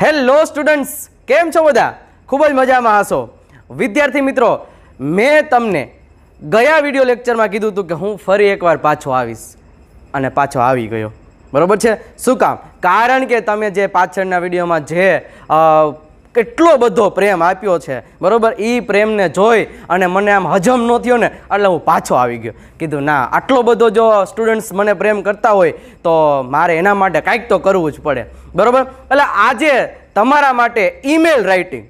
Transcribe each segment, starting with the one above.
hello students કેમ છો બધા ખૂબ જ મજામાં હશો વિદ્યાર્થી મિત્રો મેં તમને ગયા વિડિયો લેક્ચરમાં કીધું હતું કે હું ફરી એકવાર પાછો આવીશ અને પાછો આવી ગયો બરાબર છે શું કામ કારણ કે તમે જે પાછળના વિડીયોમાં જે કેટલો બધો પ્રેમ આપ્યો છે બરાબર એ પ્રેમને જોઈ અને મને આમ હજમ ન થયો ને એટલે હું પાછો આવી ગયો કીધું ના આટલો બધો જો સ્ટુડન્ટ્સ મને પ્રેમ કરતા હોય તો મારે એના માટે કાંઈક તો કરવું જ પડે બરાબર એટલે આજે તમારા માટે ઈમેલ રાઇટિંગ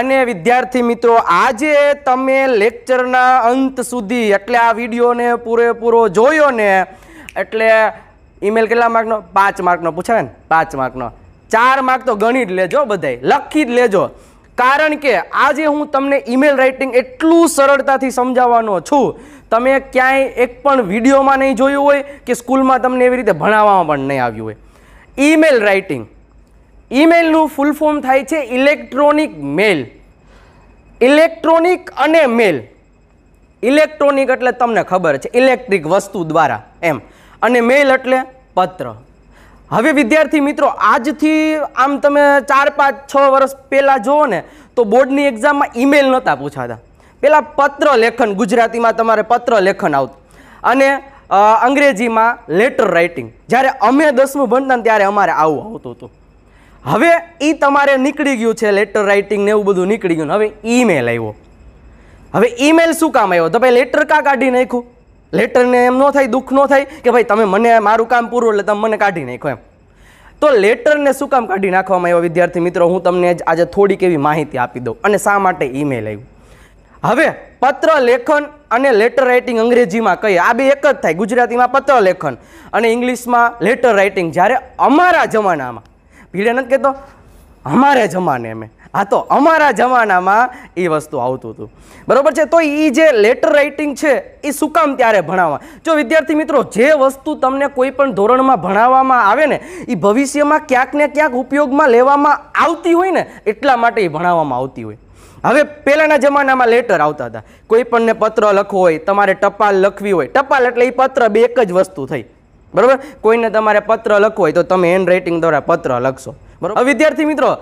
અને વિદ્યાર્થી મિત્રો આજે તમે લેક્ચરના અંત સુધી એટલે આ વિડીયોને પૂરેપૂરો જોયો ને એટલે ઈમેલ કેટલા માર્કનો પાંચ માર્કનો પૂછાવે ને પાંચ માર્કનો ચાર માર્ક તો ગણી જ લેજો બધાય લખી જ લેજો કારણ કે આજે હું તમને ઈમેલ રાઇટિંગ એટલું સરળતાથી સમજાવવાનો છું તમે ક્યાંય એક પણ વિડીયોમાં નહીં જોયું હોય કે સ્કૂલમાં તમને એવી રીતે ભણાવવામાં પણ નહીં આવ્યું હોય ઈમેલ રાઇટિંગ ઈમેલનું ફૂલ ફોર્મ થાય છે ઇલેક્ટ્રોનિક મેલ ઇલેક્ટ્રોનિક અને મેલ ઇલેક્ટ્રોનિક એટલે તમને ખબર છે ઇલેક્ટ્રિક વસ્તુ દ્વારા એમ અને મેલ એટલે પત્ર હવે વિદ્યાર્થી મિત્રો આજથી આમ તમે ચાર પાંચ છ વર્ષ પહેલાં જુઓ ને તો બોર્ડની એક્ઝામમાં ઈમેલ નહોતા પૂછાતા પહેલાં પત્ર લેખન ગુજરાતીમાં તમારે પત્ર લેખન આવતું અને અંગ્રેજીમાં લેટર રાઇટિંગ જ્યારે અમે દસમું ભણતા ત્યારે અમારે આવું આવતું હતું હવે એ તમારે નીકળી ગયું છે લેટર રાઇટિંગ ને એવું બધું નીકળી ગયું હવે ઈમેલ આવ્યો હવે ઈમેલ શું કામ આવ્યો તો ભાઈ લેટર કાં કાઢી નાખ્યું લેટરને એમ ન થાય દુઃખ ન થાય કે ભાઈ તમે મને મારું કામ પૂરું એટલે તમે મને કાઢી નાખો એમ તો લેટરને શું કામ કાઢી નાખવામાં આવ્યો વિદ્યાર્થી મિત્રો હું તમને આજે થોડીક એવી માહિતી આપી દઉં અને શા માટે ઈમેલ આવ્યું હવે પત્ર લેખન અને લેટર રાઇટિંગ અંગ્રેજીમાં કહીએ આ બે એક જ થાય ગુજરાતીમાં પત્ર લેખન અને ઇંગ્લિશમાં લેટર રાઇટિંગ જ્યારે અમારા જમાનામાં ભીડે નથી કહેતો અમારે જમાને મેં આ તો અમારા જમાનામાં એ વસ્તુ આવતું હતું બરાબર છે તો એ જે લેટર રાઇટિંગ છે એ શું કામ ત્યારે ભણાવવા જો વિદ્યાર્થી મિત્રો જે વસ્તુ તમને કોઈ પણ ધોરણમાં ભણાવવામાં આવે ને એ ભવિષ્યમાં ક્યાંક ને ક્યાંક ઉપયોગમાં લેવામાં આવતી હોય ને એટલા માટે એ ભણાવવામાં આવતી હોય હવે પહેલાંના જમાનામાં લેટર આવતા હતા કોઈ પણને પત્ર લખવો હોય તમારે ટપાલ લખવી હોય ટપાલ એટલે એ પત્ર બે એક જ વસ્તુ થઈ બરાબર કોઈને તમારે પત્ર લખવો હોય તો તમે હેન્ડ રાઇટિંગ દ્વારા પત્ર લખશો બરાબર વિદ્યાર્થી મિત્રો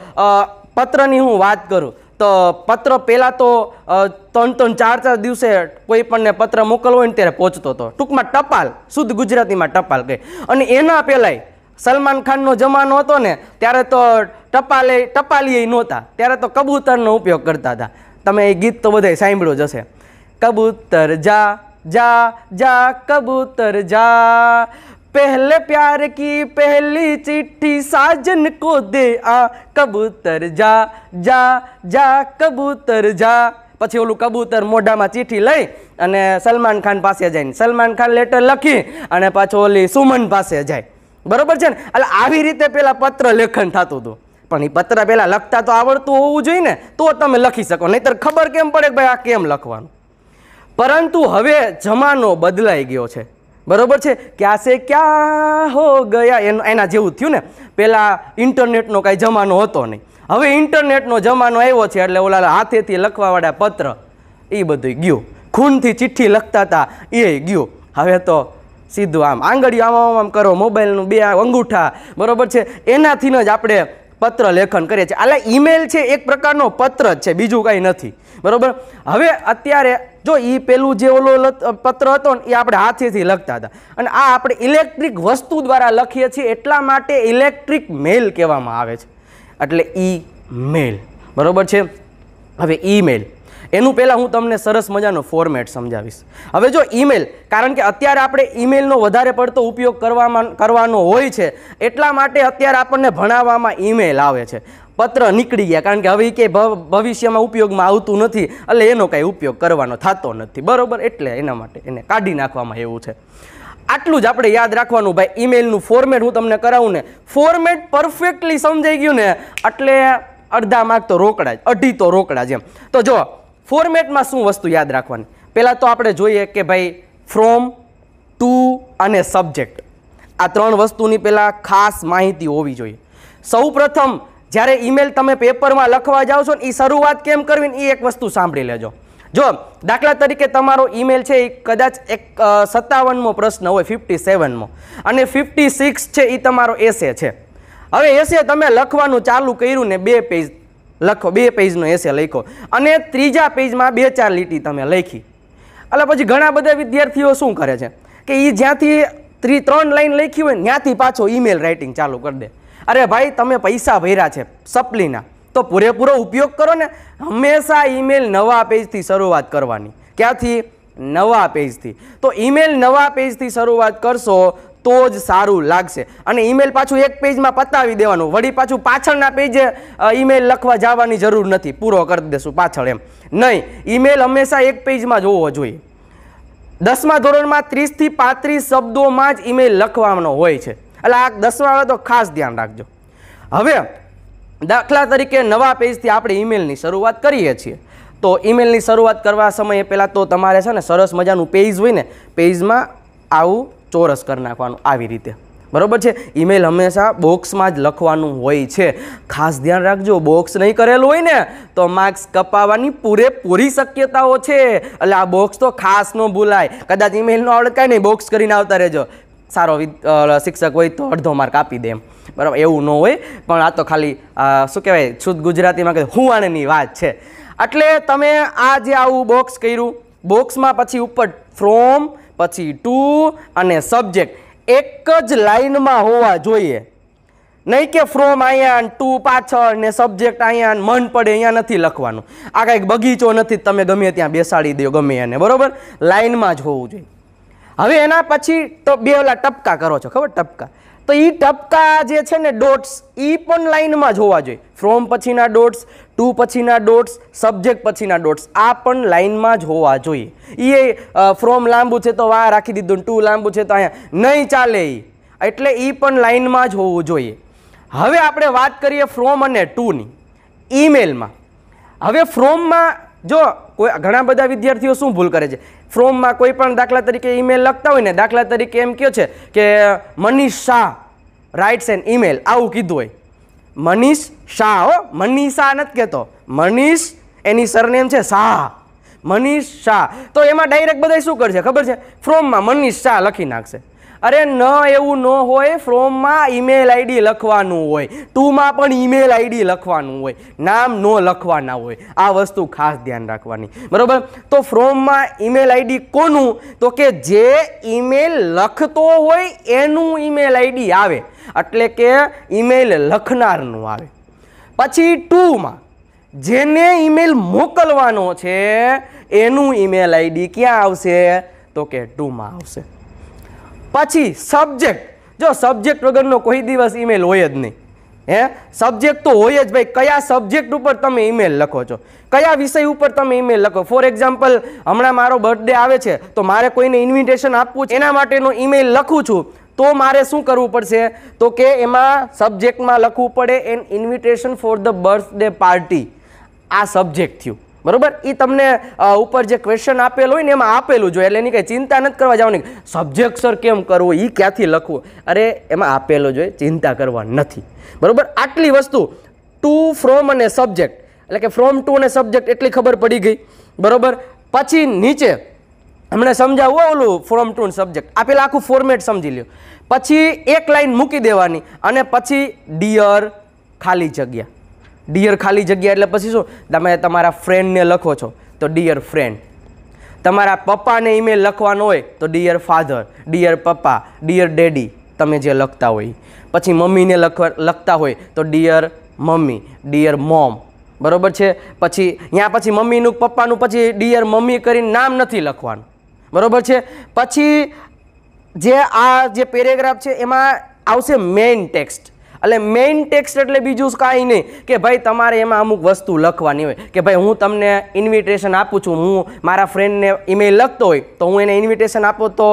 પત્રની હું વાત કરું તો પત્ર પહેલાં તો ત્રણ ત્રણ ચાર ચાર દિવસે કોઈ પણને પત્ર મોકલવો હોય ને ત્યારે પહોંચતો હતો ટૂંકમાં ટપાલ શુદ્ધ ગુજરાતીમાં ટપાલ કહે અને એના પહેલાંય સલમાન ખાનનો જમાનો હતો ને ત્યારે તો ટપાલે ટપાલીએ નહોતા ત્યારે તો કબૂતરનો ઉપયોગ કરતા હતા તમે એ ગીત તો બધાય સાંભળ્યો જશે કબૂતર જા જા જા કબૂતર જા पहले प्यार की पहली चिट्ठी साजन को दे आ કબૂતર જા જા જા કબૂતર જા પછી ઓલું કબૂતર મોઢામાં ચીઠી લઈ અને સલમાન ખાન પાસે જઈને સલમાન ખાન લેટર લખી અને પાછો ઓલી સુમન પાસે જાય બરોબર છે ને એટલે આવી રીતે પહેલાં પત્ર લેખન થતું હતું પણ એ પત્ર પહેલાં લખતા તો આવડતું હોવું જોઈએ ને તો તમે લખી શકો નહીંતર ખબર કેમ પડે કે ભાઈ આ કેમ લખવાનું પરંતુ હવે જમાનો બદલાઈ ગયો છે બરોબર છે કે આ ક્યાં હો ગયા એનું એના જેવું થયું ને પહેલાં ઇન્ટરનેટનો કાંઈ જમાનો હતો નહીં હવે ઇન્ટરનેટનો જમાનો આવ્યો છે એટલે ઓલા હાથેથી લખવાવાળા પત્ર એ બધું ગયું ખૂનથી ચિઠ્ઠી લખતા હતા એ ગયું હવે તો સીધું આમ આંગળી આમ આમ આમ કરો મોબાઈલનું બે અંગૂઠા બરોબર છે એનાથી જ આપણે પત્ર લેખન કરીએ છીએ આલે ઈમેલ છે એક પ્રકારનો પત્ર જ છે બીજું કાંઈ નથી બરોબર હવે અત્યારે જો એ પેલું જે ઓલો પત્ર હતો ને એ આપણે હાથેથી લખતા હતા અને આ આપણે ઇલેક્ટ્રિક વસ્તુ દ્વારા લખીએ છીએ એટલા માટે ઇલેક્ટ્રિક મેલ કહેવામાં આવે છે એટલે ઈ મેલ બરાબર છે હવે ઈમેલ એનું પહેલાં હું તમને સરસ મજાનો ફોર્મેટ સમજાવીશ હવે જો ઈમેલ કારણ કે અત્યારે આપણે ઈમેલનો વધારે પડતો ઉપયોગ કરવામાં કરવાનો હોય છે એટલા માટે અત્યારે આપણને ભણાવવામાં ઈમેલ આવે છે પત્ર નીકળી ગયા કારણ કે હવે એ કે ભવિષ્યમાં ઉપયોગમાં આવતું નથી એટલે એનો કાંઈ ઉપયોગ કરવાનો થતો નથી બરાબર એટલે એના માટે એને કાઢી નાખવામાં એવું છે આટલું જ આપણે યાદ રાખવાનું ભાઈ ઈમેલનું ફોર્મેટ હું તમને કરાવું ને ફોર્મેટ પરફેક્ટલી સમજાઈ ગયું ને એટલે અડધા માર્ક તો રોકડા જ અઢી તો રોકડા જ એમ તો જો ફોર્મેટમાં શું વસ્તુ યાદ રાખવાની પહેલાં તો આપણે જોઈએ કે ભાઈ ફ્રોમ ટુ અને સબ્જેક્ટ આ ત્રણ વસ્તુની પહેલાં ખાસ માહિતી હોવી જોઈએ સૌ પ્રથમ જ્યારે ઈમેલ તમે પેપરમાં લખવા જાઓ છો ને એ શરૂઆત કેમ કરવી એ એક વસ્તુ સાંભળી લેજો જો દાખલા તરીકે તમારો ઈમેલ છે એ કદાચ એક સત્તાવનમો પ્રશ્ન હોય ફિફ્ટી સેવનમો અને ફિફ્ટી સિક્સ છે એ તમારો એસે છે હવે એસે તમે લખવાનું ચાલુ કર્યું ને બે પેજ લખો બે પેજનો એસે લખો અને ત્રીજા પેજમાં બે ચાર લીટી તમે લખી એટલે પછી ઘણા બધા વિદ્યાર્થીઓ શું કરે છે કે એ જ્યાંથી ત્રણ લાઈન લખી હોય ત્યાંથી પાછો ઈમેલ રાઇટિંગ ચાલુ કરી દે અરે ભાઈ તમે પૈસા ભર્યા છે સપ્લીના તો પૂરેપૂરો ઉપયોગ કરો ને હંમેશા ઈમેલ નવા પેજથી શરૂઆત કરવાની ક્યાંથી નવા પેજથી તો ઈમેલ નવા પેજથી શરૂઆત કરશો તો જ સારું લાગશે અને ઈમેલ પાછું એક પેજમાં પતાવી દેવાનું વળી પાછું પાછળના પેજે ઈમેલ લખવા જવાની જરૂર નથી પૂરો કરી દેશું પાછળ એમ નહીં ઈમેલ હંમેશા એક પેજમાં જોવો જોઈએ દસમા ધોરણમાં ત્રીસથી પાંત્રીસ શબ્દોમાં જ ઈમેલ લખવાનો હોય છે એટલે આ દસવાળો તો ખાસ ધ્યાન રાખજો હવે દાખલા તરીકે નવા પેજથી આપણે ઈમેલની શરૂઆત કરીએ છીએ તો ઈમેલની શરૂઆત કરવા સમયે પહેલાં તો તમારે છે ને સરસ મજાનું પેજ હોય ને પેજમાં આવું ચોરસ કરી નાખવાનું આવી રીતે બરાબર છે ઈમેલ હંમેશા બોક્સમાં જ લખવાનું હોય છે ખાસ ધ્યાન રાખજો બોક્સ નહીં કરેલું હોય ને તો માર્ક્સ કપાવવાની પૂરેપૂરી શક્યતાઓ છે એટલે આ બોક્સ તો ખાસ ન ભૂલાય કદાચ ઈમેલનો આવડે કાંઈ નહીં બોક્સ કરીને આવતા રહેજો સારો શિક્ષક હોય તો અડધો માર્ક આપી દે એમ બરાબર એવું ન હોય પણ આ તો ખાલી શું કહેવાય શુદ્ધ ગુજરાતીમાં કે હુવાણની વાત છે એટલે તમે આ જે આવું બોક્સ કર્યું બોક્સમાં પછી ઉપર ફ્રોમ પછી ટુ અને સબ્જેક્ટ એક જ લાઇનમાં હોવા જોઈએ નહીં કે ફ્રોમ અહીંયા ટુ પાછળ ને સબ્જેક્ટ અહીંયા મન પડે અહીંયા નથી લખવાનું આ કાંઈક બગીચો નથી તમે ગમે ત્યાં બેસાડી દો ગમે એને બરાબર લાઇનમાં જ હોવું જોઈએ હવે એના પછી તો બે ઓલા ટપકા કરો છો ખબર ટપકા તો એ ટપકા જે છે ને ડોટ્સ એ પણ લાઇનમાં જ હોવા જોઈએ ફ્રોમ પછીના ડોટ્સ ટુ પછીના ડોટ્સ સબ્જેક્ટ પછીના ડોટ્સ આ પણ લાઇનમાં જ હોવા જોઈએ એ ફ્રોમ લાંબુ છે તો આ રાખી દીધું ટુ લાંબુ છે તો અહીંયા નહીં ચાલે એ એટલે એ પણ લાઇનમાં જ હોવું જોઈએ હવે આપણે વાત કરીએ ફ્રોમ અને ટુની ઈમેલમાં હવે ફ્રોમમાં જો કોઈ ઘણા બધા વિદ્યાર્થીઓ શું ભૂલ કરે છે ફ્રોમમાં કોઈ પણ દાખલા તરીકે ઈમેલ લખતા હોય ને દાખલા તરીકે એમ કહે છે કે Manish Shah writes an email આવું કીધું હોય મનીષ શાહ હો મનીષ શાહ નથી કહેતો મનીષ એની સરનેમ છે શાહ મનીષ શાહ તો એમાં ડાયરેક્ટ બધા શું કરશે ખબર છે ફ્રોમમાં મનીષ શાહ લખી નાખશે અરે ન એવું ન હોય ફ્રોમમાં ઈમેલ આઈડી લખવાનું હોય ટુમાં પણ ઈમેલ આઈડી લખવાનું હોય નામ ન લખવાના હોય આ વસ્તુ ખાસ ધ્યાન રાખવાની બરાબર તો ફ્રોમમાં ઈમેલ આઈડી કોનું તો કે જે ઈમેલ લખતો હોય એનું ઈમેલ આઈડી આવે એટલે કે ઈમેલ લખનારનું આવે પછી ટુમાં જેને ઈમેલ મોકલવાનો છે એનું ઈમેલ આઈડી ક્યાં આવશે તો કે ટુમાં આવશે પછી સબ્જેક્ટ જો સબ્જેક્ટ વગરનો કોઈ દિવસ ઈમેલ હોય જ નહીં હે સબ્જેક્ટ તો હોય જ ભાઈ કયા સબ્જેક્ટ ઉપર તમે ઈમેલ લખો છો કયા વિષય ઉપર તમે ઈમેલ લખો ફોર એક્ઝામ્પલ હમણાં મારો બર્થડે આવે છે તો મારે કોઈને ઇન્વિટેશન આપવું છે એના માટેનો ઈમેલ લખું છું તો મારે શું કરવું પડશે તો કે એમાં સબ્જેક્ટમાં લખવું પડે an invitation for the birthday party આ સબ્જેક્ટ થયું બરાબર એ તમને ઉપર જે ક્વેશ્ચન આપેલું હોય ને એમાં આપેલું જોઈએ એટલે એની કંઈ ચિંતા નથી કરવા જવાની સબ્જેક્ટ સર કેમ કરવું એ ક્યાંથી લખવું અરે એમાં આપેલું જોઈએ ચિંતા કરવા નથી બરાબર આટલી વસ્તુ ટુ ફ્રોમ અને સબ્જેક્ટ એટલે કે ફ્રોમ ટુ અને સબ્જેક્ટ એટલી ખબર પડી ગઈ બરાબર પછી નીચે હમણાં સમજાવું ઓલું ફ્રોમ ટુ સબ્જેક્ટ આ આખું ફોર્મેટ સમજી લ્યો પછી એક લાઈન મૂકી દેવાની અને પછી ડિયર ખાલી જગ્યા ડિયર ખાલી જગ્યા એટલે પછી શું તમે તમારા ફ્રેન્ડને લખો છો તો ડિયર ફ્રેન્ડ તમારા પપ્પાને ઈમેલ લખવાનો હોય તો dear father dear papa dear daddy તમે જે લખતા હોય પછી મમ્મીને લખતા હોય તો ડિયર મમ્મી ડિયર મોમ બરાબર છે પછી ત્યાં પછી મમ્મીનું પપ્પાનું પછી ડિયર મમ્મી કરીને નામ નથી લખવાનું બરાબર છે પછી જે આ જે પેરેગ્રાફ છે એમાં આવશે મેઇન ટેક્સ્ટ એટલે મેઇન ટેક્સ્ટ એટલે બીજું કાંઈ નહીં કે ભાઈ તમારે એમાં અમુક વસ્તુ લખવાની હોય કે ભાઈ હું તમને ઇન્વિટેશન આપું છું હું મારા ફ્રેન્ડને ઈમેલ લખતો હોય તો હું એને ઇન્વિટેશન આપો તો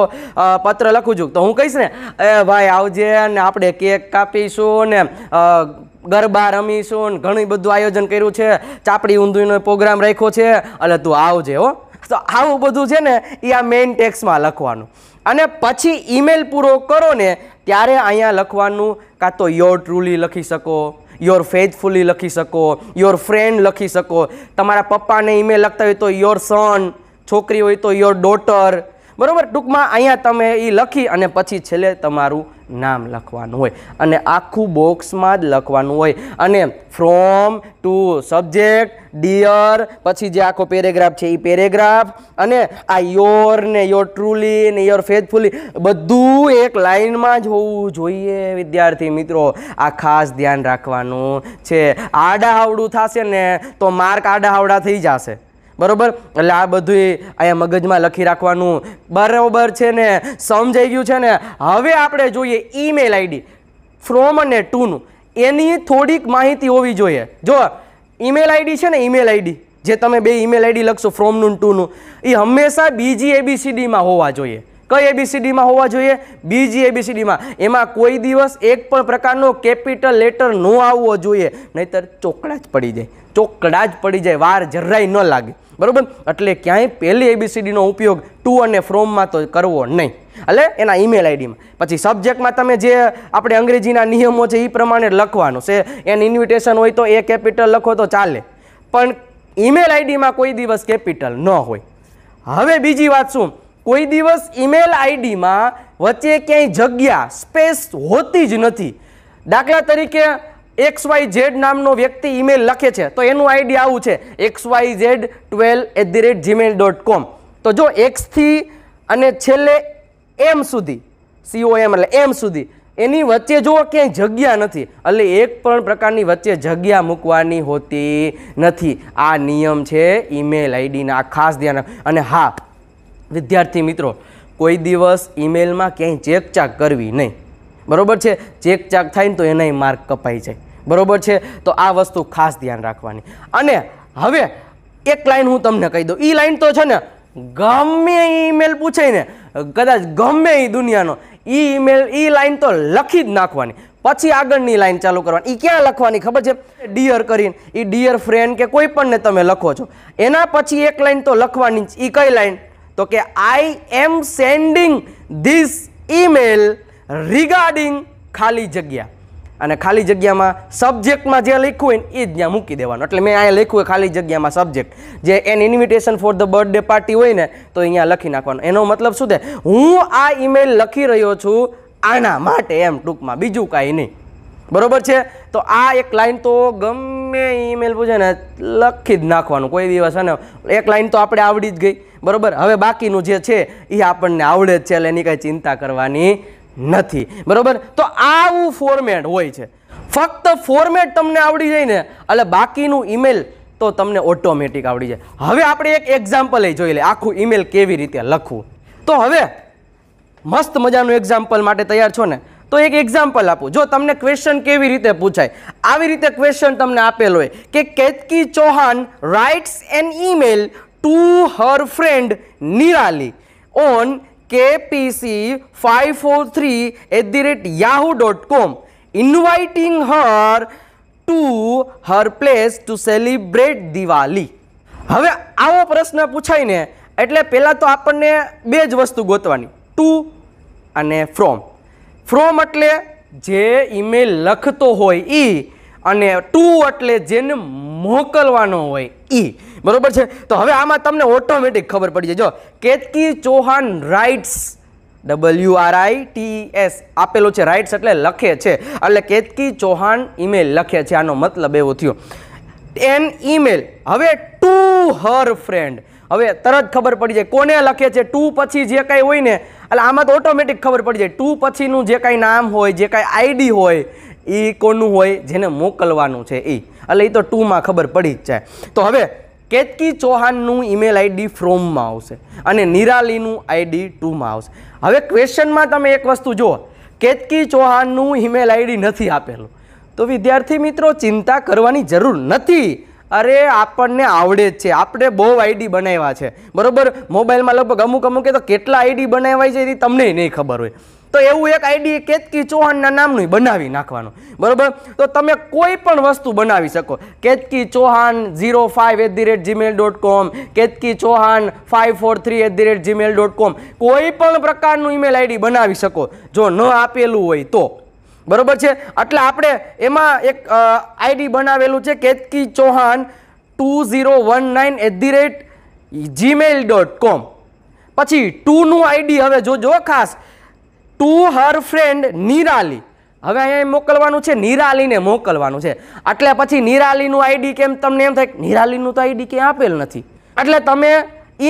પત્ર લખું છું તો હું કહીશ ને એ ભાઈ આવજે ને આપણે કેક કાપીશું ને ગરબા રમીશું ને ઘણું બધું આયોજન કર્યું છે ચાપડી ઊંધીનો પ્રોગ્રામ રાખ્યો છે એટલે તું આવજે હો તો આવું બધું છે ને એ આ મેઇન ટેક્સમાં લખવાનું અને પછી ઈમેલ પૂરો કરો ને ત્યારે અહીંયા લખવાનું કાં તો યોર ટ્રુલી લખી શકો યોર ફેથફુલી લખી શકો યોર ફ્રેન્ડ લખી શકો તમારા પપ્પાને ઈમેલ લખતા હોય તો યોર સન છોકરી હોય તો યોર ડોટર બરાબર ટૂંકમાં અહીંયા તમે એ લખી અને પછી છેલ્લે તમારું નામ લખવાનું હોય અને આખું બોક્સમાં જ લખવાનું હોય અને ફ્રોમ ટુ સબ્જેક્ટ ડિયર પછી જે આખો પેરેગ્રાફ છે એ પેરેગ્રાફ અને આ યોર ને યોર ટ્રુલી ને યોર ફેથફુલી બધું એક લાઇનમાં જ હોવું જોઈએ વિદ્યાર્થી મિત્રો આ ખાસ ધ્યાન રાખવાનું છે આડા થશે ને તો માર્ક આડા થઈ જશે બરાબર એટલે આ બધું અહીંયા મગજમાં લખી રાખવાનું બરાબર છે ને સમજાઈ ગયું છે ને હવે આપણે જોઈએ ઈમેલ આઈડી ફ્રોમ અને ટુનું એની થોડીક માહિતી હોવી જોઈએ જો ઈમેલ આઈડી છે ને ઈમેલ આઈડી જે તમે બે ઈમેલ આઈડી લખશો ફ્રોમનું ટુનું એ હંમેશા બીજી એબીસીડીમાં હોવા જોઈએ કઈ એબીસીડીમાં હોવા જોઈએ બીજી એબીસીડીમાં એમાં કોઈ દિવસ એક પણ પ્રકારનો કેપિટલ લેટર ન આવવો જોઈએ નહીતર ચોકડા જ પડી જાય ચોકડા જ પડી જાય વાર જરાય ન લાગે બરાબર એટલે ક્યાંય પહેલી એબીસીડીનો ઉપયોગ ટુ અને ફ્રોમમાં તો કરવો નહીં એટલે એના ઈમેલ આઈડીમાં પછી સબ્જેક્ટમાં તમે જે આપણે અંગ્રેજીના નિયમો છે એ પ્રમાણે લખવાનો છે એન ઇન્વિટેશન હોય તો એ કેપિટલ લખો તો ચાલે પણ ઈમેલ આઈડીમાં કોઈ દિવસ કેપિટલ ન હોય હવે બીજી વાત શું કોઈ દિવસ ઈમેલ આઈડીમાં વચ્ચે ક્યાંય જગ્યા સ્પેસ હોતી જ નથી દાખલા તરીકે એક્સ વાય ઝેડ નામનો વ્યક્તિ ઈમેલ લખે છે તો એનું આઈડી આવું છે X Y Z twelve at the rate Gmail dot com તો જો એક્સથી અને છેલ્લે એમ સુધી સીઓ એમ એટલે એમ સુધી એની વચ્ચે જો ક્યાંય જગ્યા નથી એટલે એક પણ પ્રકારની વચ્ચે જગ્યા મૂકવાની હોતી નથી આ નિયમ છે ઈમેલ આઈડીના ખાસ ધ્યાન અને હા વિદ્યાર્થી મિત્રો કોઈ દિવસ ઈમેલમાં ક્યાંય ચેકચાક કરવી નહીં બરોબર છે ચેકચાક થાય ને તો એનાય માર્ક કપાઈ જાય બરોબર છે તો આ વસ્તુ ખાસ ધ્યાન રાખવાની અને હવે એક લાઈન હું તમને કહી દઉં એ લાઇન તો છે ને ગમે ઈમેલ પૂછાય ને કદાચ ગમે એ દુનિયાનો એ ઈમેલ એ લાઈન તો લખી જ નાખવાની પછી આગળની લાઈન ચાલુ કરવાની એ ક્યાં લખવાની ખબર છે ડિયર કરીને એ ડિયર ફ્રેન્ડ કે કોઈ પણને તમે લખો છો એના પછી એક લાઈન તો લખવાની જ એ કઈ લાઈન તો કે I am sending this email regarding ખાલી જગ્યા અને ખાલી જગ્યામાં સબ્જેક્ટમાં જે લખ્યું હોય ને એ જ ત્યાં મૂકી દેવાનું એટલે મેં અહીંયા લખ્યું હોય ખાલી જગ્યામાં સબ્જેક્ટ જે an invitation for the birthday party હોય ને તો અહીંયા લખી નાખવાનું એનો મતલબ શું છે હું આ ઈમેલ લખી રહ્યો છું આના માટે એમ ટૂંકમાં બીજું કાંઈ નહીં બરોબર છે તો આ એક લાઈન તો ગમે ઈમેલ પૂછે ને લખી જ નાખવાનું કોઈ દિવસ ને એક લાઈન તો આપણે આવડી જ ગઈ બરોબર હવે બાકીનું જે છે એ આપણને આવડે જ છે એટલે એની કાંઈ ચિંતા કરવાની નથી બરાબર તો આવું ફોર્મેટ હોય છે ફક્ત ફોર્મેટ તમને આવડી જાય ને એટલે બાકીનું ઈમેલ તો તમને ઓટોમેટિક આવડી જાય હવે આપણે એક એક્ઝામ્પલે જોઈ લઈએ આખું ઈમેલ કેવી રીતે લખવું તો હવે મસ્ત મજાનું એક્ઝામ્પલ માટે તૈયાર છો ને તો એક એક્ઝામ્પલ આપું જો તમને ક્વેશ્ચન કેવી રીતે પૂછાય આવી રીતે ક્વેશ્ચન તમને આપેલ હોય કે Ketaki Chauhan writes an email to her friend Nirali on kpc 543 at the rate yahoo.com inviting her to her place to celebrate Diwali હવે આવો પ્રશ્ન પૂછાય ને એટલે પહેલાં તો આપણને બે જ વસ્તુ ગોતવાની ટુ અને ફ્રોમ ફ્રોમ એટલે જે ઈમેલ લખતો હોય ઈ અને ટુ એટલે જેને મોકલવાનો હોય ઈ બરાબર છે તો હવે આમાં તમને ઓટોમેટિક ખબર પડી જાય જો Ketaki Chauhan writes W R I T S આપેલો છે રાઇટ્સ એટલે લખે છે એટલે કેતકી ચૌહાણ ઈમેલ લખે છે આનો મતલબ એવો થયો એન ઇમેલ હવે ટુ હર ફ્રેન્ડ હવે તરત ખબર પડી જાય કોને લખે છે ટુ પછી જે કાંઈ હોય ને એટલે આમાં તો ઓટોમેટિક ખબર પડી જાય ટુ પછીનું જે કાંઈ નામ હોય જે કાંઈ આઈડી હોય એ કોનું હોય જેને મોકલવાનું છે એ એટલે એ તો ટુમાં ખબર પડી જ જાય તો હવે કેતકી ચૌહાણનું ઈમેલ આઈડી ફ્રોમમાં આવશે અને નિરાલીનું આઈડી ટુમાં આવશે હવે ક્વેશ્ચનમાં તમે એક વસ્તુ જુઓ કેતકી ચૌહાણનું ઈમેલ આઈડી નથી આપેલું તો વિદ્યાર્થી મિત્રો ચિંતા કરવાની જરૂર નથી અરે આપણને આવડે જ છે આપણે બહુ આઈડી બનાવ્યા છે બરાબર મોબાઈલમાં લગભગ અમુક અમુક તો કેટલા આઈડી બનાવ્યા છે એ તમને નહીં ખબર હોય તો એવું એક આઈડી કેતકી ચૌહાણના નામનું બનાવી નાખવાનું બરાબર તો તમે કોઈ પણ વસ્તુ બનાવી શકો Ketaki Chauhan zero five at the rate Gmail dot com Ketaki Chauhan five four three at the rate Gmail dot com કોઈ પણ પ્રકારનું ઈમેલ આઈડી બનાવી શકો જો ન આપેલું હોય તો બરાબર છે એટલે આપણે એમાં એક આઈડી બનાવેલું છે Ketaki Chauhan two zero one nine at the rate Gmail dot com પછી ટુનું આઈડી હવે જોજો ખાસ ટુ હર ફ્રેન્ડ નિરાલી હવે અહીંયા મોકલવાનું છે નિરાલીને મોકલવાનું છે એટલે પછી નિરાલીનું આઈડી કેમ તમને એમ થાય નિરાલીનું તો આઈડી ક્યાં આપેલ નથી એટલે તમે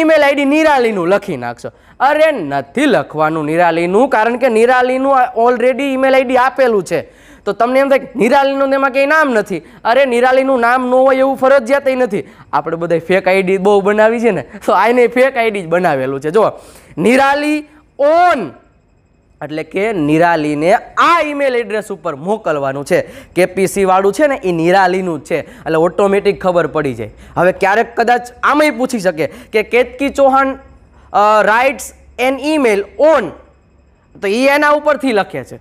ઈમેલ આઈડી નિરાલીનું લખી નાખશો અરે નથી લખવાનું નિરાલીનું કારણ કે નિરાલીનું ઓલરેડી ઈમેલ આઈડી આપેલું છે તો તમને એમ થાય નિરાલીનું એમાં કંઈ નામ નથી અરે નિરાલીનું નામ ન હોય એવું ફરજિયાત નથી આપણે બધા ફેક આઈડી બહુ બનાવી છે ને તો આને ફેક આઈડી જ બનાવેલું છે જો નિરાલી ઓન એટલે કે નિરાલીને આ ઈમેલ એડ્રેસ ઉપર મોકલવાનું છે કેપીસી વાળું છે ને એ નિરાલીનું જ છે એટલે ઓટોમેટિક ખબર પડી જાય હવે ક્યારેક કદાચ આમાંય પૂછી શકે કે Ketaki Chauhan writes an email on તો એ એના ઉપરથી લખે છે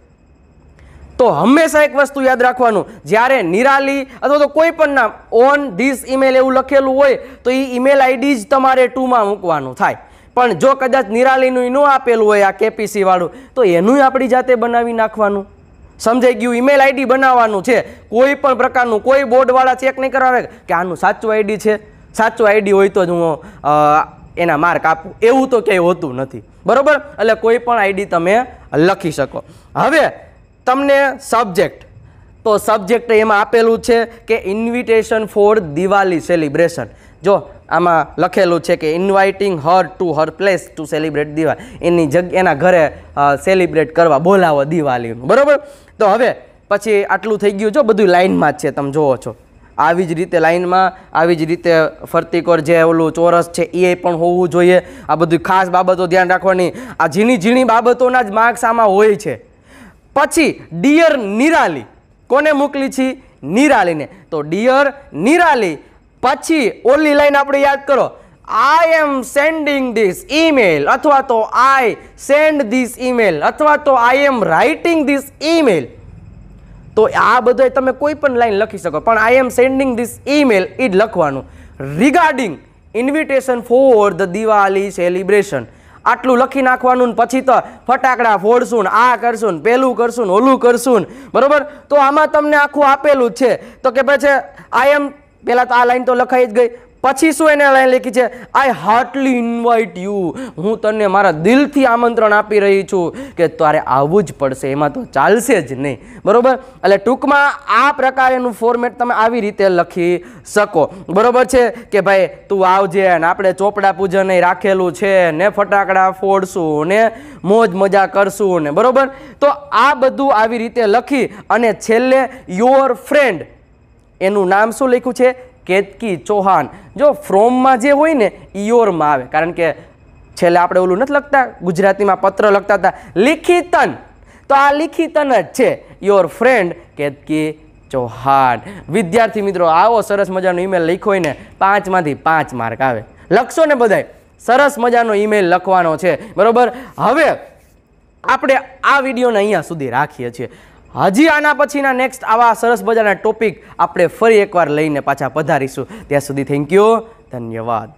તો હંમેશા એક વસ્તુ યાદ રાખવાનું જ્યારે નિરાલી અથવા તો કોઈ પણ નામ ઓન ધીસ ઈમેલ એવું લખેલું હોય તો એ ઈમેલ આઈડી જ તમારે ટુમાં મૂકવાનું થાય પણ જો કદાચ નિરાલીનું ન આપેલું હોય આ કેપીસીવાળું તો એનું આપણી જાતે બનાવી નાખવાનું સમજાઈ ગયું ઈમેલ આઈડી બનાવવાનું છે કોઈ પણ પ્રકારનું કોઈ બોર્ડવાળા ચેક નહીં કરવા કે આનું સાચું આઈડી છે સાચું આઈડી હોય તો જ હું એના માર્ક આપું એવું તો ક્યાંય હોતું નથી બરાબર એટલે કોઈ પણ આઈડી તમે લખી શકો હવે તમને સબ્જેક્ટ તો સબ્જેક્ટ એમાં આપેલું છે કે ઇન્વિટેશન ફોર દિવાળી સેલિબ્રેશન જો આમાં લખેલું છે કે inviting her to her place to celebrate Diwali એની જગ્યા એના ઘરે સેલિબ્રેટ કરવા બોલાવો દિવાળીનું બરાબર તો હવે પછી આટલું થઈ ગયું જો બધું લાઇનમાં જ છે તમે જુઓ છો આવી જ રીતે લાઇનમાં આવી જ રીતે ફરતી કોર જે ઓલું ચોરસ છે એ પણ હોવું જોઈએ આ બધી ખાસ બાબતો ધ્યાન રાખવાની આ ઝીણી ઝીણી બાબતોના જ માર્ક્સ આમાં હોય છે પછી ડિયર નિરાલી કોને મોકલી છે નિરાલીને તો ડિયર નિરાલી પછી ઓલી લાઈન આપણે યાદ કરો I am sending this email અથવા તો આઈ સેન્ડ ધીસ ઈમેલ અથવા તો I am writing this email તો આ બધું તમે કોઈ પણ લાઈન લખી શકો પણ I am sending this email એ જ લખવાનું regarding invitation for the Diwali celebration આટલું લખી નાખવાનું પછી તો ફટાકડા ફોડશું આ કરશું ને પેલું કરશું ઓલું કરશું બરાબર તો આમાં તમને આખું આપેલું છે તો કે પછી આઈ એમ પહેલાં તો આ લાઈન તો લખાઈ જ ગઈ પછી શું એને લાઈન લખી છે આઈ હાર્ટલી ઇન્વાઇટ યુ હું તને મારા દિલથી આમંત્રણ આપી રહી છું કે તારે આવવું જ પડશે એમાં તો ચાલશે જ નહીં બરાબર એટલે ટૂંકમાં આ પ્રકારેનું ફોર્મેટ તમે આવી રીતે લખી શકો બરાબર છે કે ભાઈ તું આવજે ને આપણે ચોપડા પૂજન રાખેલું છે ને ફટાકડા ફોડશું ને મોજ મજા કરશું ને બરાબર તો આ બધું આવી રીતે લખી અને છેલ્લે યોર ફ્રેન્ડ એનું નામ શું લખ્યું છે કેતકી ચૌહાણ જો ફ્રોમમાં જે હોય ને ઇયોરમાં આવે કારણ કે છેલ્લે આપણે ઓલું નથી લખતા ગુજરાતીમાં પત્ર લખતા હતા લિખિતન તો આ લિખિતન જ છે યોર ફ્રેન્ડ કેતકી ચૌહાણ વિદ્યાર્થી મિત્રો આવો સરસ મજાનો ઈમેલ લખ્યો હોય ને પાંચમાંથી પાંચ માર્ક આવે લખશો ને બધાય સરસ મજાનો ઈમેલ લખવાનો છે બરાબર હવે આપણે આ વિડીયોને અહીંયા સુધી રાખીએ છીએ હજી આના પછીના નેક્સ્ટ આવા સરસ મજાના ટોપિક આપણે ફરી એકવાર લઈને પાછા પધારીશું ત્યાં સુધી થેન્ક યુ ધન્યવાદ